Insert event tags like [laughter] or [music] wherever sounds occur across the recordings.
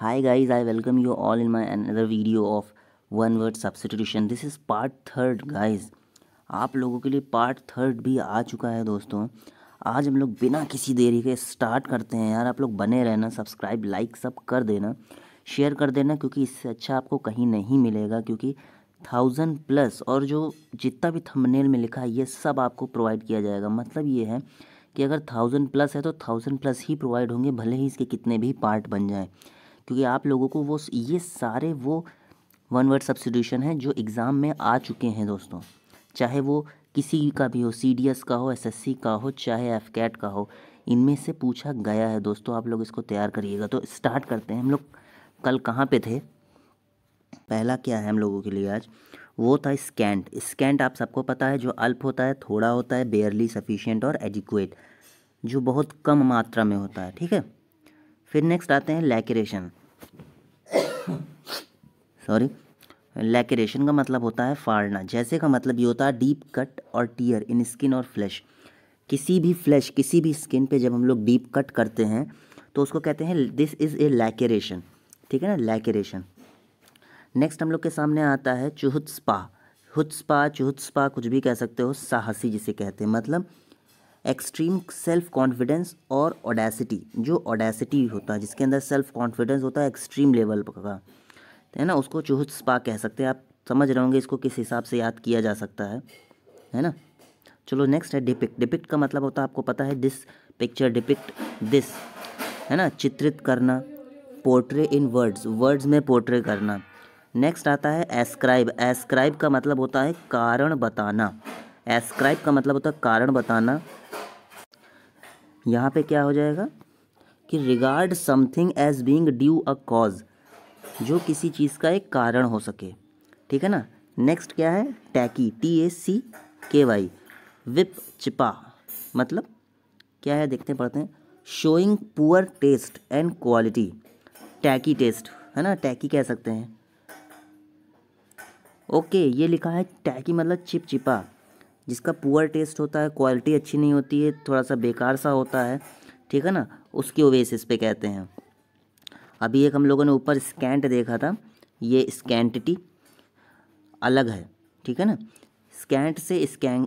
high guys I welcome you all in my another video of one word substitution this is part third guys आप लोगों के लिए part third भी आ चुका है दोस्तों आज हम लोग बिना किसी देरी के स्टार्ट करते हैं यार आप लोग बने रहना सब्सक्राइब लाइक सब कर देना शेयर कर देना क्योंकि इससे अच्छा आपको कहीं नहीं मिलेगा क्योंकि थाउजेंड प्लस और जो जितना भी थंबनेल में लिखा है ये सब आपको प्रोवाइड किया जाएगा मतलब ये है कि अगर थाउजेंड प्लस है तो थाउजेंड प्लस ही प्रोवाइड होंगे भले ही इसके कितने भी पार्ट बन जाएँ क्योंकि आप लोगों को वो ये सारे वो वन वर्ड सब्सिट्यूशन हैं जो एग्ज़ाम में आ चुके हैं दोस्तों चाहे वो किसी का भी हो सी का हो एस का हो चाहे एफ का हो इनमें से पूछा गया है दोस्तों आप लोग इसको तैयार करिएगा तो स्टार्ट करते हैं हम लोग कल कहाँ पे थे पहला क्या है हम लोगों के लिए आज वो था स्कैंट स्कैंट आप सबको पता है जो अल्प होता है थोड़ा होता है बेयरली सफिशियंट और एडिकुएट जो बहुत कम मात्रा में होता है ठीक है फिर नेक्स्ट आते हैं लैक्रेशन सॉरी लैक्रेशन का मतलब होता है फाड़ना जैसे का मतलब ये होता है डीप कट और टीयर इन स्किन और फ्लैश किसी भी फ्लैश किसी भी स्किन पे जब हम लोग डीप कट करते हैं तो उसको कहते हैं दिस इज़ ए लैक्रेशन ठीक है ना लैक्रेशन नेक्स्ट हम लोग के सामने आता है चुहत्पा स्पा हुद कुछ भी कह सकते हो साहसी जिसे कहते हैं मतलब एक्सट्रीम सेल्फ कॉन्फिडेंस और ओडेसिटी जो ओडेसिटी होता है जिसके अंदर सेल्फ कॉन्फिडेंस होता है एक्सट्रीम लेवल का है ना उसको चूहत स्पा कह सकते हैं आप समझ रहे होंगे इसको किस हिसाब से याद किया जा सकता है है ना चलो नेक्स्ट है डिपिक्ट डिपिक्ट का मतलब होता है आपको पता है दिस पिक्चर डिपिक्ट दिस है ना चित्रित करना पोर्ट्रे इन वर्ड्स वर्ड्स में पोर्ट्रे करना नेक्स्ट आता है एस्क्राइब एस्क्राइब का मतलब होता है कारण बताना एस्क्राइब का मतलब होता है कारण बताना यहाँ पे क्या हो जाएगा कि regard something as being due a cause जो किसी चीज़ का एक कारण हो सके ठीक है ना नेक्स्ट क्या है टैकी टी ए सी के वाई विप चिपा मतलब क्या है देखते पढ़ते हैं showing poor taste and quality tacky taste है ना टैकी कह सकते हैं ओके ये लिखा है टैकी मतलब चिपचिपा जिसका पुअर टेस्ट होता है क्वालिटी अच्छी नहीं होती है थोड़ा सा बेकार सा होता है ठीक है ना उसकी ओवेसिस पे कहते हैं अभी एक हम लोगों ने ऊपर स्कैंट देखा था ये स्कैंटिटी अलग है ठीक है ना स्कैंट से स्कैं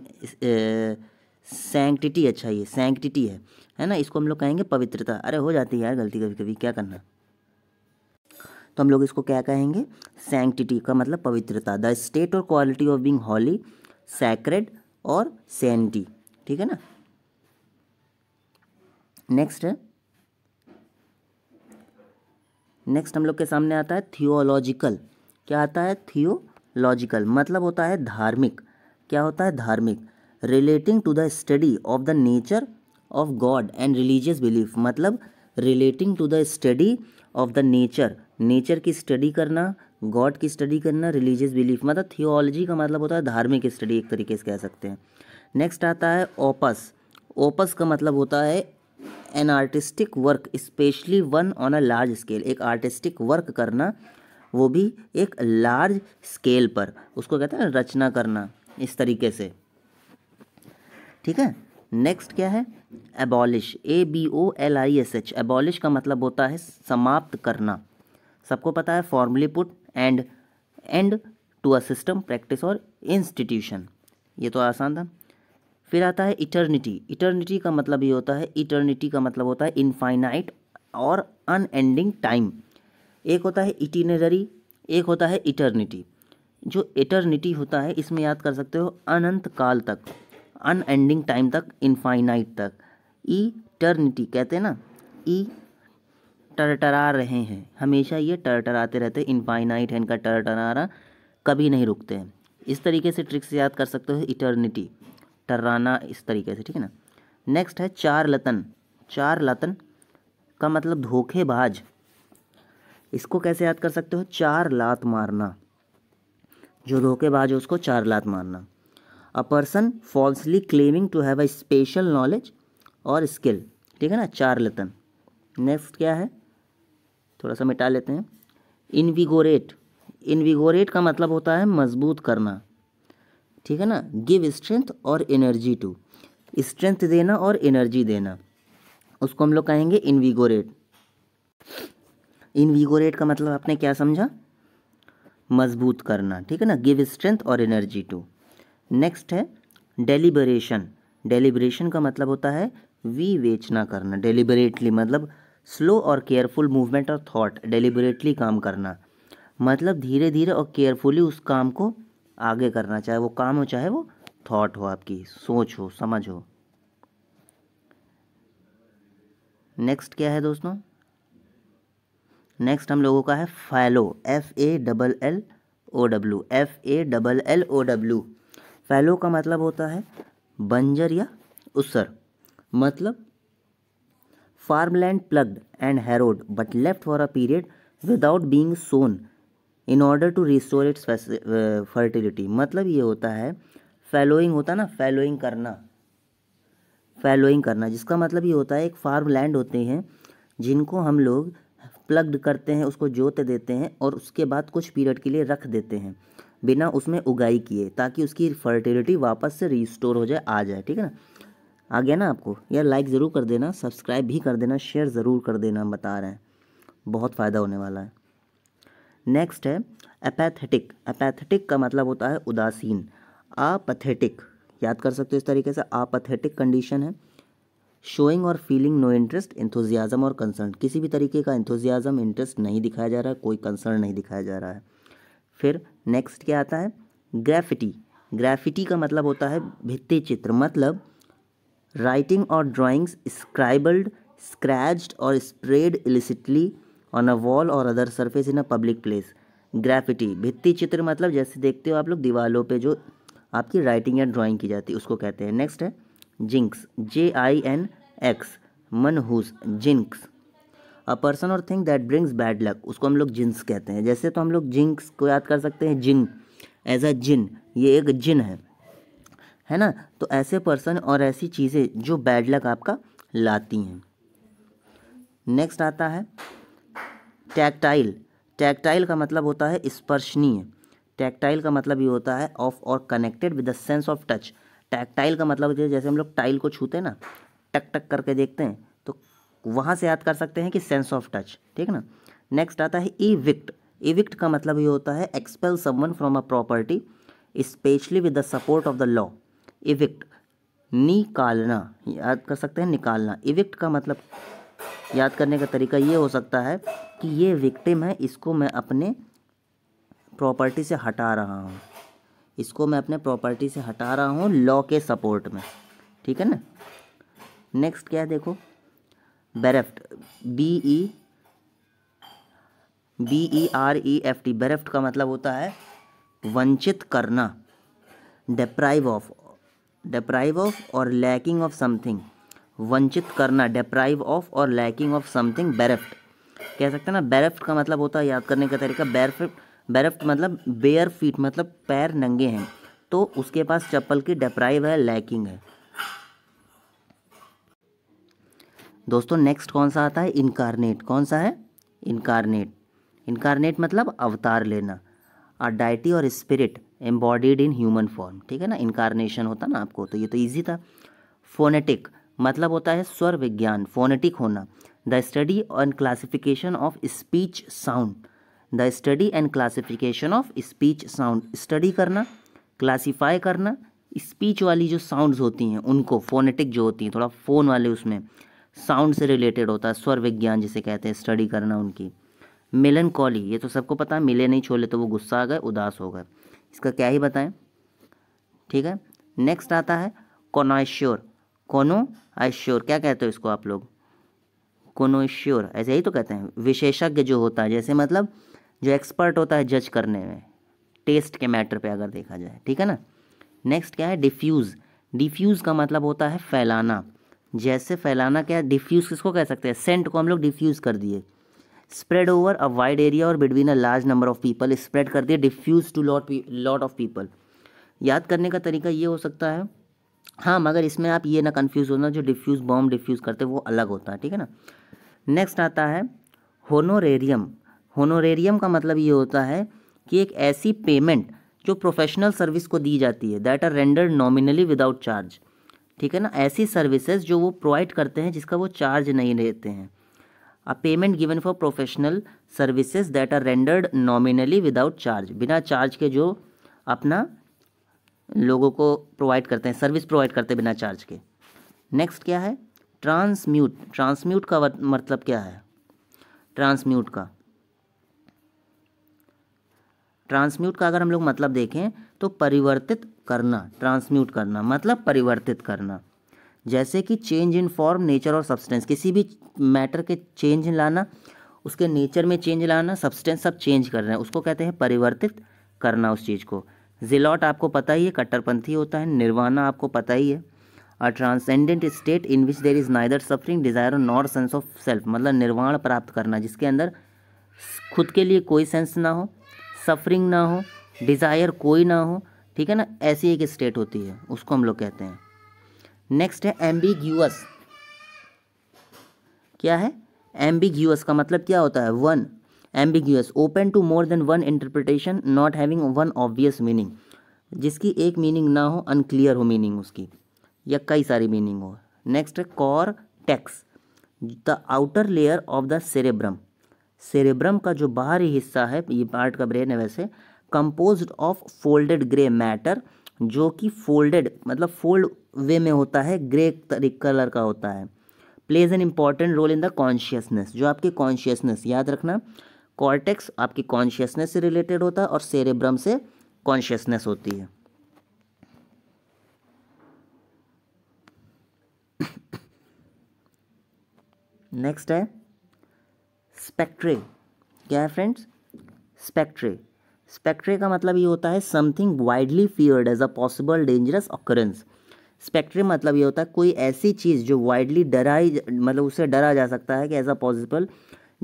सेंकटिटी अच्छा ये सेंकटिटी है है ना इसको हम लोग कहेंगे पवित्रता अरे हो जाती है यार गलती कभी कभी क्या करना तो हम लोग इसको क्या कहेंगे सेंकटिटी का मतलब पवित्रता द स्टेट और quality of being holy sacred और सैंडी ठीक है ना नेक्स्ट है नेक्स्ट हम लोग के सामने आता है थियोलॉजिकल क्या आता है थियोलॉजिकल मतलब होता है धार्मिक क्या होता है धार्मिक relating to the study of the nature of God and religious belief मतलब relating to the study of the nature nature की स्टडी करना गॉड की स्टडी करना रिलीजियस बिलीफ मतलब थियोलॉजी का मतलब होता है धार्मिक स्टडी एक तरीके से कह सकते हैं नेक्स्ट आता है ओपस ओपस का मतलब होता है an artistic work specially one on a large scale एक आर्टिस्टिक वर्क करना वो भी एक लार्ज स्केल पर उसको कहते हैं रचना करना इस तरीके से ठीक है नेक्स्ट क्या है abolish A B O L I S H abolish का मतलब होता है समाप्त करना सबको पता है formally put end end to a system practice और इंस्टीट्यूशन ये तो आसान था फिर आता है इटर्निटी इटर्निटी का मतलब ये होता है इटर्निटी का मतलब होता है इनफाइनाइट और अनएंडिंग टाइम एक होता है इटिनरी एक होता है इटर्निटी जो इटर्निटी होता है इसमें याद कर सकते हो अनंत काल तक अनएंडिंग टाइम तक इनफाइनाइट तक ई टर्निटी कहते हैं ना ई e टरटरा रहे हैं हमेशा ये टरटराते रहते हैं इनफाइनाइट है इनका टरटरारा कभी नहीं रुकते हैं इस तरीके से ट्रिक से याद कर सकते हो इटर्निटी टर्राना इस तरीके से ठीक है ना नेक्स्ट है चार लतन चार लतन का मतलब धोखेबाज इसको कैसे याद कर सकते हो चार लात मारना जो धोखेबाज है उसको चार लात मारना a person falsely claiming to have a special knowledge और स्किल ठीक है ना चार लतन नेक्स्ट क्या है थोड़ा सा मिटा लेते हैं इनविगोरेट इनविगोरेट का मतलब होता है मजबूत करना ठीक है ना गिव स्ट्रेंथ और एनर्जी टू स्ट्रेंथ देना और एनर्जी देना उसको हम लोग कहेंगे इनविगोरेट इनविगोरेट का मतलब आपने क्या समझा मजबूत करना ठीक है ना गिव स्ट्रेंथ और एनर्जी टू नेक्स्ट है डेलीबरेशन डेलीबरेशन का मतलब होता है विवेचना करना डेलीबरेटली मतलब स्लो और केयरफुल मूवमेंट और थॉट डेलिबरेटली काम करना मतलब धीरे धीरे और केयरफुली उस काम को आगे करना चाहे वो काम हो चाहे वो थॉट हो आपकी सोच हो समझ हो नेक्स्ट क्या है दोस्तों नेक्स्ट हम लोगों का है fallow F A double L O W F A double L O W fallow का मतलब होता है बंजर या उसर मतलब farmland plugged and harrowed but left for a period without being sown in order to restore its fertility मतलब ये होता है फैलोइंग होता है ना फैलोइंग करना फैलोइंग करना जिसका मतलब ये होता है एक फार्म लैंड होते हैं जिनको हम लोग प्लग्ड करते हैं उसको जोत देते हैं और उसके बाद कुछ पीरियड के लिए रख देते हैं बिना उसमें उगाई किए ताकि उसकी फर्टिलिटी वापस से रिस्टोर हो जाए आ जाए ठीक है ना आ गया ना आपको यार लाइक ज़रूर कर देना सब्सक्राइब भी कर देना शेयर ज़रूर कर देना बता रहे हैं बहुत फ़ायदा होने वाला है नेक्स्ट है अपैथेटिक अपैथेटिक का मतलब होता है उदासीन आपथेटिक याद कर सकते हो इस तरीके से आपथेटिक कंडीशन है शोइंग और फीलिंग नो इंटरेस्ट इंथोजियाज़म और कंसर्न किसी भी तरीके का इंथोजियाज़म इंटरेस्ट नहीं दिखाया जा रहा है कोई कंसर्न नहीं दिखाया जा रहा है फिर नेक्स्ट क्या आता है ग्रेफिटी ग्रेफिटी का मतलब होता है भित्ति चित्र मतलब राइटिंग और ड्राॅइंग्स स्क्राइबल्ड स्क्रैच्ड और spread illicitly on a wall और other surface in a public place graffiti भित्ति चित्र मतलब जैसे देखते हो आप लोग दीवारों पे जो आपकी राइटिंग या ड्राइंग की जाती है उसको कहते हैं नेक्स्ट है jinx J I N X मनहूस जिंक्स अ पर्सन और thing that brings bad luck उसको हम लोग जिन्स कहते हैं जैसे तो हम लोग जिंक्स को याद कर सकते हैं जिन एज अ जिन ये एक जिन है है ना तो ऐसे पर्सन और ऐसी चीज़ें जो बैड लक आपका लाती हैं नेक्स्ट आता है टैक्टाइल टैक्टाइल का मतलब होता है स्पर्शनीय टैक्टाइल का मतलब ये होता है ऑफ और connected with the sense of touch tactile का मतलब जैसे हम लोग टाइल को छूते हैं ना टक टक करके देखते हैं तो वहाँ से याद कर सकते हैं कि सेंस ऑफ टच ठीक है ना नेक्स्ट आता है इविक्ट इविक्ट का मतलब ये होता है expel someone from a property specially with the support of the law evict निकालना याद कर सकते हैं निकालना इविक्ट का मतलब याद करने का तरीका ये हो सकता है कि ये विक्टिम है इसको मैं अपने प्रॉपर्टी से हटा रहा हूँ इसको मैं अपने प्रॉपर्टी से हटा रहा हूँ लॉ के सपोर्ट में ठीक है ना नेक्स्ट क्या है देखो bereft B E B E R E F T bereft का मतलब होता है वंचित करना डिप्राइव ऑफ डिप्राइव ऑफ और लैकिंग ऑफ समथिंग वंचित करना डिप्राइव ऑफ और लैकिंग ऑफ समथिंग बेरफ्ट कह सकते हैं ना बेरफ्ट का मतलब होता है याद करने का तरीका बेरफ्ट बेरेफ्ट मतलब बेयर फीट मतलब पैर नंगे हैं तो उसके पास चप्पल की डिप्राइव है लैकिंग है दोस्तों नेक्स्ट कौन सा आता है इनकारनेट कौन सा है इनकारनेट इनकारनेट मतलब अवतार लेना और डाइटी और spirit embodied in human form ठीक है ना इनकारनेशन होता ना आपको तो ये तो ईजी था फोनेटिक मतलब होता है स्वर विज्ञान फोनेटिक होना the study and classification of speech sound the study and classification of speech sound study करना क्लासीफाई करना स्पीच वाली जो साउंड्स होती हैं उनको फोनेटिक जो होती हैं थोड़ा फ़ोन वाले उसमें साउंड से रिलेटेड होता है स्वर विज्ञान जिसे कहते हैं स्टडी करना उनकी मिलन कॉली ये तो सबको पता है मिले नहीं छोले तो वो गुस्सा आ गए उदास हो गए इसका क्या ही बताएं ठीक है नेक्स्ट आता है कोनोश्योर कोनो आश्योर क्या कहते हो इसको आप लोग कोनोश्योर ऐसे ही तो कहते हैं विशेषज्ञ जो होता है जैसे मतलब जो एक्सपर्ट होता है जज करने में टेस्ट के मैटर पे अगर देखा जाए ठीक है ना नेक्स्ट क्या है डिफ्यूज़ डिफ्यूज़ का मतलब होता है फैलाना जैसे फैलाना क्या डिफ्यूज़ किसको कह सकते हैं सेंट को हम लोग डिफ्यूज़ कर दिए spread over a wide area और between a large number of people spread कर दिया diffuse to lot lot of people याद करने का तरीका ये हो सकता है हाँ मगर इसमें आप ये ना कन्फ्यूज़ होना जो डिफ्यूज़ बॉम्ब डिफ्यूज़ करते वो अलग होता है ठीक है ना नेक्स्ट आता है होनोरेरियम होनोरेरियम का मतलब ये होता है कि एक ऐसी पेमेंट जो प्रोफेशनल सर्विस को दी जाती है that are render nominally without charge ठीक है ना ऐसी सर्विसेज जो वो प्रोवाइड करते हैं जिसका वो चार्ज नहीं लेते हैं a payment given for professional services that are rendered nominally without charge बिना चार्ज के जो अपना लोगों को प्रोवाइड करते हैं सर्विस प्रोवाइड करते हैं बिना चार्ज के नेक्स्ट क्या है ट्रांसम्यूट ट्रांसम्यूट का मतलब क्या है ट्रांसम्यूट का ट्रांसम्यूट का अगर हम लोग मतलब देखें तो परिवर्तित करना ट्रांसम्यूट करना मतलब परिवर्तित करना जैसे कि चेंज इन फॉर्म नेचर और सब्सटेंस किसी भी मैटर के चेंज लाना उसके नेचर में चेंज लाना सब्सटेंस सब चेंज कर रहे हैं उसको कहते हैं परिवर्तित करना उस चीज़ को जिलॉट आपको पता ही है कट्टरपंथी होता है निर्वाणा आपको पता ही है a transcendent state in which there is neither suffering desire nor sense of self मतलब निर्वाण प्राप्त करना जिसके अंदर खुद के लिए कोई सेंस ना हो सफरिंग ना हो डिज़ायर कोई ना हो ठीक है ना ऐसी एक स्टेट होती है उसको हम लोग कहते हैं नेक्स्ट है एम्बिग्यूअस क्या है एम्बिग्यूअस का मतलब क्या होता है one ambiguous open to more than one interpretation not having one obvious meaning जिसकी एक मीनिंग ना हो अनक्लियर हो मीनिंग उसकी या कई सारी मीनिंग हो नेक्स्ट है cortex the outer layer of the cerebrum cerebrum का जो बाहरी हिस्सा है ये पार्ट का ब्रेन है वैसे compose of folded grey matter जो कि फोल्डेड मतलब फोल्ड वे में होता है ग्रे कलर का होता है plays an important role in the consciousness जो आपके कॉन्शियसनेस याद रखना कॉर्टेक्स आपकी कॉन्शियसनेस से रिलेटेड होता है और सेरेब्रम से कॉन्शियसनेस होती है नेक्स्ट है स्पेक्ट्रे क्या है फ्रेंड्स स्पेक्ट्रे स्पेक्ट्रे का मतलब ये होता है something widely feared as a possible dangerous occurrence spectre मतलब ये होता है कोई ऐसी चीज़ जो वाइडली डरा ही मतलब उसे डरा जा सकता है कि एज अ पॉसिबल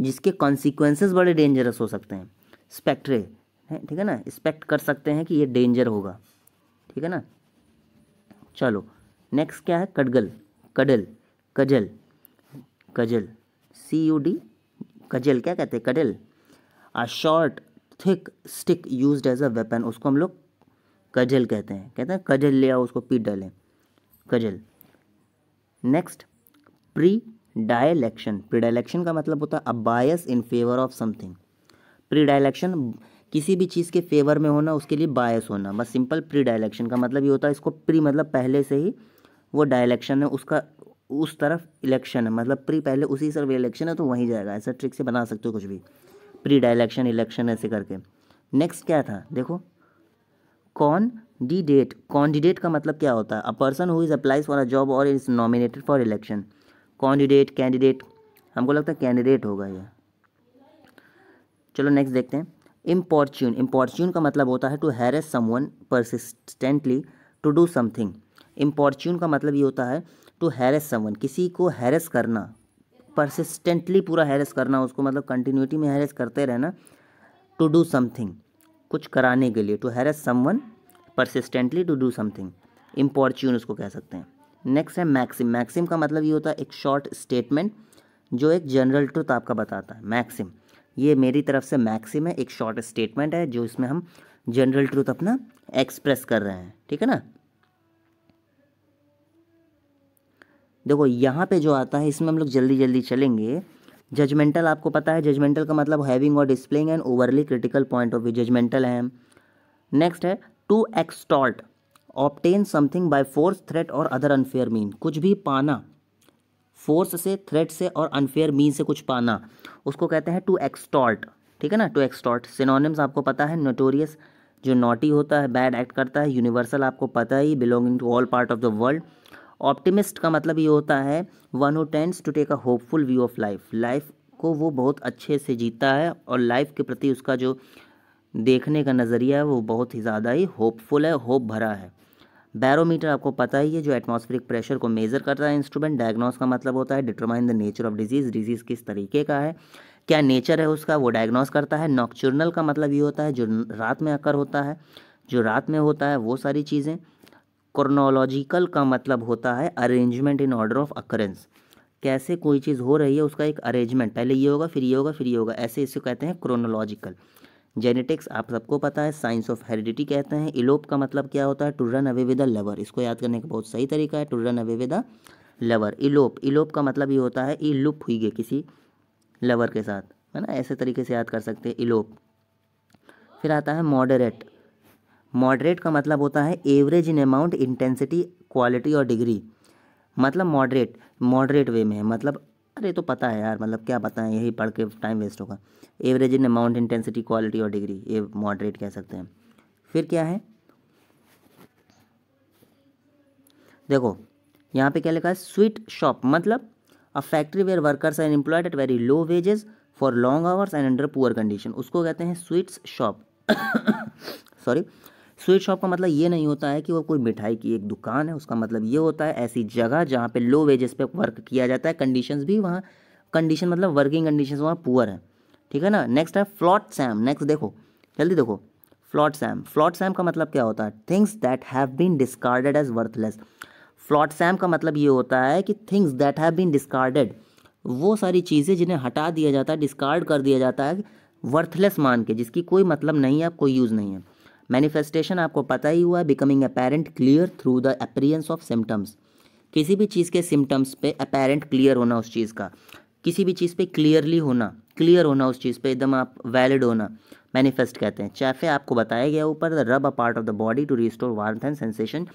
जिसके कॉन्सिक्वेंसेज बड़े डेंजरस हो सकते हैं स्पेक्ट्रे है ठीक है ना एक्सपेक्ट कर सकते हैं कि ये डेंजर होगा ठीक है ना चलो नेक्स्ट क्या है cudgel cudgel cudgel cudgel C U D cudgel क्या कहते हैं cudgel a short thick stick use as a weapon उसको हम लोग कजल कहते हैं कहते हैं कजल ले आओ उसको पीट डालें cudgel next predilection predilection का मतलब होता है a bias in favour of something predilection किसी भी चीज़ के फेवर में होना उसके लिए बायस होना बस सिंपल प्री डायलेक्शन का मतलब ये होता है इसको प्री मतलब पहले से ही वो डायलेक्शन है उसका उस तरफ इलेक्शन है मतलब प्री पहले उसी तरफ इलेक्शन है तो वहीं जाएगा ऐसा ट्रिक से बना सकते हो कुछ भी प्री डायलेक्शन इलेक्शन ऐसे करके नेक्स्ट क्या था देखो कौन डेट कॉन्डिडेट का मतलब क्या होता है a person who is applies for a job और is nominated for election candidate candidate हमको लगता है कैंडिडेट होगा ये चलो नेक्स्ट देखते हैं इम्पॉर्च्यून इम्पॉर्च्यून का मतलब होता है to harass someone persistently to do something importune का मतलब ये होता है टू हैरेस समवन किसी को हैरेस करना परसिस्टेंटली पूरा हैरेस करना उसको मतलब कंटिन्यूटी में हैरेस करते रहना टू डू समथिंग कुछ कराने के लिए to harass someone persistently to do something importune उसको कह सकते हैं नेक्स्ट है मैक्सिम मैक्सिम का मतलब ये होता है एक शॉर्ट स्टेटमेंट जो एक जनरल ट्रुथ आपका बताता है मैक्सिम ये मेरी तरफ से मैक्सिम है एक शॉर्ट स्टेटमेंट है जो इसमें हम जनरल ट्रुथ अपना एक्सप्रेस कर रहे हैं ठीक है ना देखो यहाँ पे जो आता है इसमें हम लोग जल्दी जल्दी चलेंगे जजमेंटल आपको पता है जजमेंटल का मतलब हैविंग और displaying and overly critical point of view judgemental है नेक्स्ट है to extort obtain something by force threat और अदर अनफेयर मीन कुछ भी पाना फोर्स से थ्रेट से और अनफेयर मीन से कुछ पाना उसको कहते हैं टू एक्सटॉल्ट ठीक है ना टू एक्सटॉल्ट सिनोनिम्स आपको पता है नोटोरियस जो नोटी होता है बैड एक्ट करता है यूनिवर्सल आपको पता ही belonging to all part of the world optimist का मतलब ये होता है one who tends to take a hopeful view of life life को वो बहुत अच्छे से जीता है और लाइफ के प्रति उसका जो देखने का नज़रिया है वो बहुत ही ज़्यादा ही होपफुल है होप भरा है बैरोमीटर आपको पता ही है जो एटमॉस्फेरिक प्रेशर को मेज़र करता है इंस्ट्रूमेंट डायग्नोस का मतलब होता है determine the nature of disease disease किस तरीके का है क्या नेचर है उसका वो डायग्नोस करता है नॉक्चुरनल का मतलब ये होता है जो रात में आकर होता है जो रात में होता है वो सारी चीज़ें क्रोनोलॉजिकल का मतलब होता है arrangement in order of occurrence कैसे कोई चीज़ हो रही है उसका एक अरेंजमेंट पहले ये होगा फिर ये होगा फिर ये होगा ऐसे इसको कहते हैं क्रोनोलॉजिकल जेनेटिक्स आप सबको पता है साइंस ऑफ हेरिडिटी कहते हैं इलोप का मतलब क्या होता है to run away with a lover इसको याद करने का बहुत सही तरीका है to run away with a lover elope elope का मतलब ये होता है ई लुप हुई गई किसी लवर के साथ है ना ऐसे तरीके से याद कर सकते हैं इलोप फिर आता है मॉडरेट मॉडरेट का मतलब होता है average in amount intensity quality और डिग्री मतलब मॉडरेट मॉडरेट वे में है मतलब अरे तो पता है यार मतलब क्या पता है यही पढ़ के टाइम वेस्ट होगा average in amount intensity quality और डिग्री ये मॉडरेट कह सकते हैं फिर क्या है देखो यहाँ पे क्या लिखा है स्वीट शॉप मतलब a factory where workers are employed at very low wages for long hours and under poor condition उसको कहते हैं sweets shop sorry [coughs] sweet shop का मतलब ये नहीं होता है कि वो कोई मिठाई की एक दुकान है उसका मतलब ये होता है ऐसी जगह जहाँ पे लो वेजेस पे वर्क किया जाता है कंडीशंस भी वहाँ कंडीशन मतलब वर्किंग कंडीशन वहाँ पुअर है ठीक है ना नेक्स्ट है फ्लॉट सैम नेक्स्ट देखो जल्दी देखो फ्लॉट सैम फ्लॉट सैम का मतलब क्या होता है things that have been discarded as worthless flotsam का मतलब ये होता है कि things that have been discarded वो सारी चीज़ें जिन्हें हटा दिया जाता है डिस्कार्ड कर दिया जाता है वर्थलेस मान के जिसकी कोई मतलब नहीं है कोई यूज़ नहीं है मैनिफेस्टेशन आपको पता ही हुआ becoming apparent clear through the appearance of symptoms किसी भी चीज़ के सिम्टम्स पे अपेरेंट क्लियर होना उस चीज़ का किसी भी चीज़ पे क्लियरली होना क्लियर होना उस चीज़ पे एकदम आप वैलिड होना मैनिफेस्ट कहते हैं चैफे आपको बताया गया ऊपर the rub a part of the body to restore warmth and sensation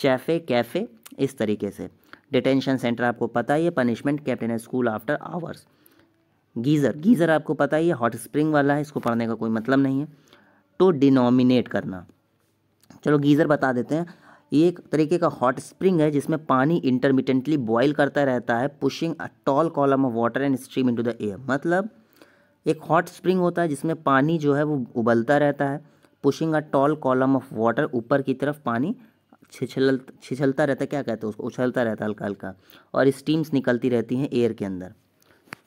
chafe cafe इस तरीके से डिटेंशन सेंटर आपको पता ही है punishment kept in school after hours geyser geyser आपको पता ही है हॉट स्प्रिंग वाला है इसको पढ़ने का कोई मतलब नहीं है टू डिनोमिनेट करना चलो गीज़र बता देते हैं ये एक तरीके का हॉट स्प्रिंग है जिसमें पानी इंटरमीडियंटली बॉयल करता रहता है pushing a tall column of water and stream into the air मतलब एक हॉट स्प्रिंग होता है जिसमें पानी जो है वो उबलता रहता है pushing a tall column of water ऊपर की तरफ पानी छिछल छिछलता रहता है क्या कहते हैं उसको उछलता रहता है हल्का हल्का और स्टीम्स निकलती रहती हैं एयर के अंदर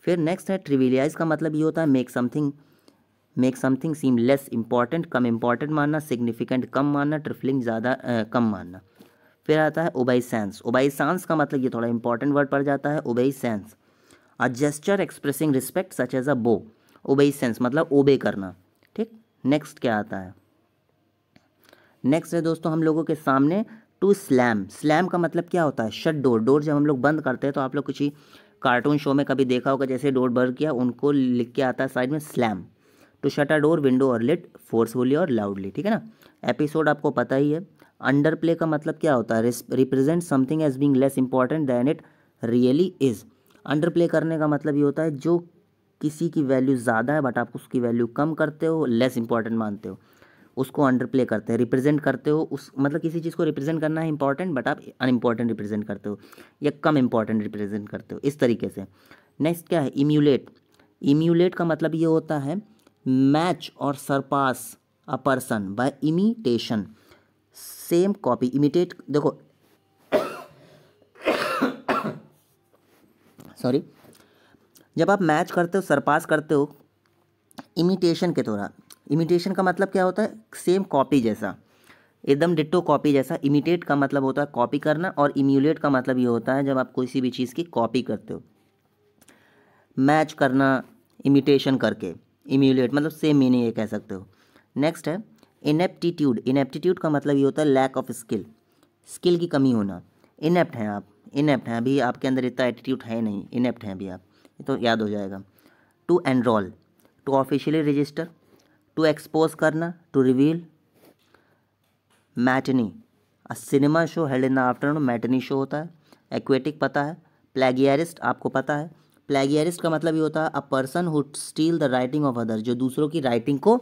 फिर नेक्स्ट है ट्रिविलियाइज का मतलब ये होता है make something make something seem less important कम इम्पॉर्टेंट मानना सिग्निफिकेंट कम मानना ट्रिफलिंग ज़्यादा कम मानना फिर आता है ओबाई सेंस ओबाई सेंस का मतलब ये थोड़ा इंपॉर्टेंट वर्ड पड़ जाता है sense a gesture expressing respect such as a bow sense मतलब ओबे करना ठीक नेक्स्ट क्या आता है नेक्स्ट है दोस्तों हम लोगों के सामने टू स्लैम स्लैम का मतलब क्या होता है शट डोर डोर जब हम लोग बंद करते हैं तो आप लोग कुछ ही कार्टून शो में कभी देखा होगा जैसे डोर बर्ग किया उनको लिख के आता है साइड में slam to shut a door window और लेट फोर्सफुली और लाउडली ठीक है ना एपिसोड आपको पता ही है अंडर प्ले का मतलब क्या होता है represent something as being less important than it really is underplay करने का मतलब ये होता है जो किसी की वैल्यू ज़्यादा है बट आप उसकी वैल्यू कम करते हो लेस इंपॉर्टेंट मानते हो उसको अंडर प्ले करते हैं रिप्रेजेंट करते हो उस मतलब किसी चीज़ को रिप्रेजेंट करना है इंपॉर्टेंट बट आप अनइम्पॉर्टेंट रिप्रेजेंट करते हो या कम इंपॉर्टेंट रिप्रेजेंट करते हो इस तरीके से नेक्स्ट क्या है इम्यूलेट इम्यूलेट का मतलब ये होता है मैच और surpass a person by imitation same copy imitate देखो सॉरी [coughs] जब आप मैच करते हो सरपास करते हो इमिटेशन के द्वारा इमिटेशन का मतलब क्या होता है सेम कॉपी जैसा एकदम डिट्टो कॉपी जैसा इमिटेट का मतलब होता है कॉपी करना और इम्यूलेट का मतलब ये होता है जब आप किसी भी चीज़ की कॉपी करते हो मैच करना इमिटेशन करके इम्यूलेट मतलब सेम मीनिंग ये कह सकते हो नेक्स्ट है इनेप्टीट्यूड इनेप्टीट्यूड का मतलब ये होता है लैक ऑफ स्किल स्किल की कमी होना इनेप्ट हैं आप इनेप्ट हैं अभी आपके अंदर इतना एटीट्यूड है नहीं इनेप्ट हैं अभी आप ये तो याद हो जाएगा to enrol to officially register to expose करना to reveal matinee a cinema show held in the afternoon matinee show होता है एक्वेटिक पता है प्लेगियरिस्ट आपको पता है प्लेगियरिस्ट का मतलब ये होता है a person who steal the writing of other जो दूसरों की राइटिंग को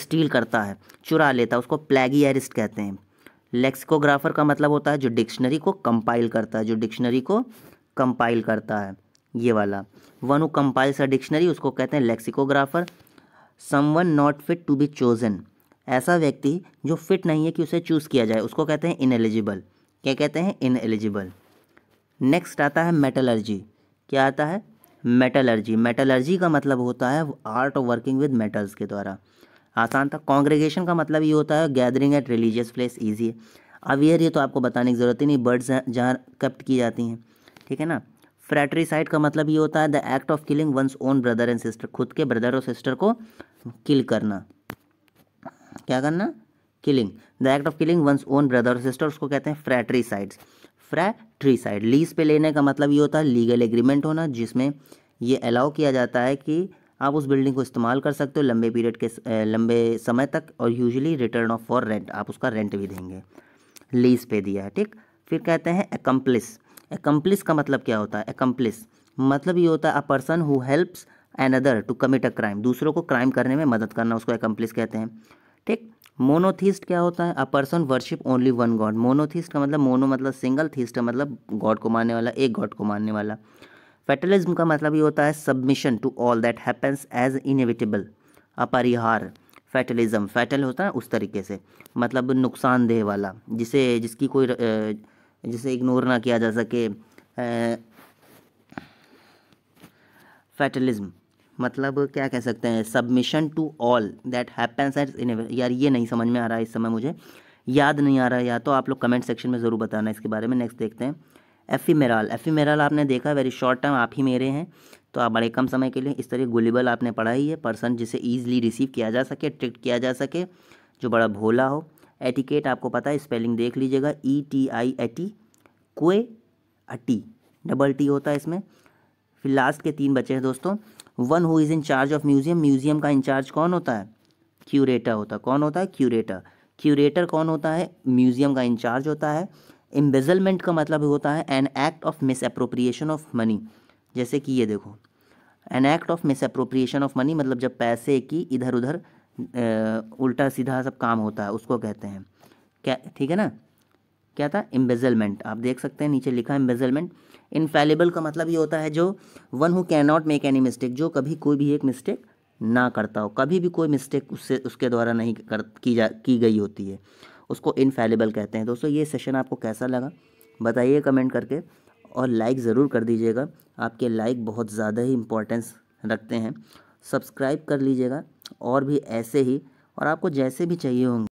स्टील करता है चुरा लेता है उसको प्लेगियरिस्ट कहते हैं लेक्सिकोग्राफर का मतलब होता है जो डिक्शनरी को कंपाइल करता है जो डिक्शनरी को कंपाइल करता है ये वाला one who compiles a dictionary उसको कहते हैं lexicographer someone not fit to be chosen ऐसा व्यक्ति जो फिट नहीं है कि उसे चूज़ किया जाए उसको कहते हैं इनएलिजिबल क्या कहते हैं इनएलिजिबल नेक्स्ट आता है मेटलर्जी क्या आता है मेटलर्जी मेटलर्जी का मतलब होता है art of working with metals के द्वारा आसान था कॉन्ग्रेगेशन का मतलब ये होता है gathering at religious place easy अब ये तो आपको बताने की ज़रूरत ही नहीं बर्ड्स जहाँ कप्ट की जाती हैं ठीक है ना फ्रेटरीसाइड का मतलब ये होता है the act of killing one's own brother and sister खुद के ब्रदर और सिस्टर को किल करना क्या करना killing the act of killing one's own brother और सिस्टर उसको कहते हैं साइड्स फ्रैट्रीसाइड लीज पे लेने का मतलब ये होता है लीगल एग्रीमेंट होना जिसमें ये अलाउ किया जाता है कि आप उस बिल्डिंग को इस्तेमाल कर सकते हो लंबे पीरियड के लंबे समय तक और usually return of for rent आप उसका रेंट भी देंगे लीज पे दिया है ठीक फिर कहते हैं एकम्प्लिस एकम्प्लिस का मतलब क्या होता है एकम्प्लिस मतलब ये होता है a person who helps another to commit a crime दूसरों को क्राइम करने में मदद करना उसको एकम्प्लिस कहते हैं ठीक मोनोथीस्ट क्या होता है a person worship only one god monotheist का मतलब मोनो मतलब सिंगल थीस्ट मतलब गॉड को मानने वाला एक गॉड को मानने वाला फेटलिज्म का मतलब ये होता है submission to all that happens as inevitable अपरिहार फैटलिज्म फैटल होता है उस तरीके से मतलब नुकसानदेह वाला जिसे जिसकी कोई जिसे इग्नोर ना किया जा सके फैटलिज्म मतलब क्या कह सकते हैं submission to all that happens at यार ये नहीं समझ में आ रहा है इस समय मुझे याद नहीं आ रहा है या तो आप लोग कमेंट सेक्शन में ज़रूर बताना इसके बारे में नेक्स्ट देखते हैं एफ़ी मेराल एफ़ी मेराल आपने देखा वेरी शॉर्ट टर्म आप ही मेरे हैं तो आप बड़े कम समय के लिए इस तरह गुलेबल आपने पढ़ा ही है पर्सन जिसे ईजिली रिसीव किया जा सके ट्रिक्ट किया जा सके जो बड़ा भोला हो एटिकेट आपको पता है स्पेलिंग देख लीजिएगा ई टी आई टी कोए अटी डबल टी होता है इसमें फिर लास्ट के तीन बचे हैं दोस्तों one who is in charge of museum museum का इंचार्ज कौन होता है क्यूरेटर होता है कौन होता है क्यूरेटर क्यूरेटर कौन होता है म्यूज़ियम का इंचार्ज होता है एम्बेजलमेंट का मतलब होता है an act of misappropriation of money जैसे कि ये देखो an act of misappropriation of money मतलब जब पैसे की इधर उधर उल्टा सीधा सब काम होता है उसको कहते हैं क्या ठीक है ना क्या था एम्बेजलमेंट आप देख सकते हैं नीचे लिखा है एम्बेजलमेंट इन्फेलेबल का मतलब ये होता है जो one who cannot make any mistake जो कभी कोई भी एक मिस्टेक ना करता हो कभी भी कोई मिस्टेक उससे उसके द्वारा नहीं कर की जा की गई होती है उसको इनफेलेबल कहते हैं दोस्तों ये सेशन आपको कैसा लगा बताइए कमेंट करके और लाइक ज़रूर कर दीजिएगा आपके लाइक बहुत ज़्यादा ही इम्पोर्टेंस रखते हैं सब्सक्राइब कर लीजिएगा और भी ऐसे ही और आपको जैसे भी चाहिए होंगे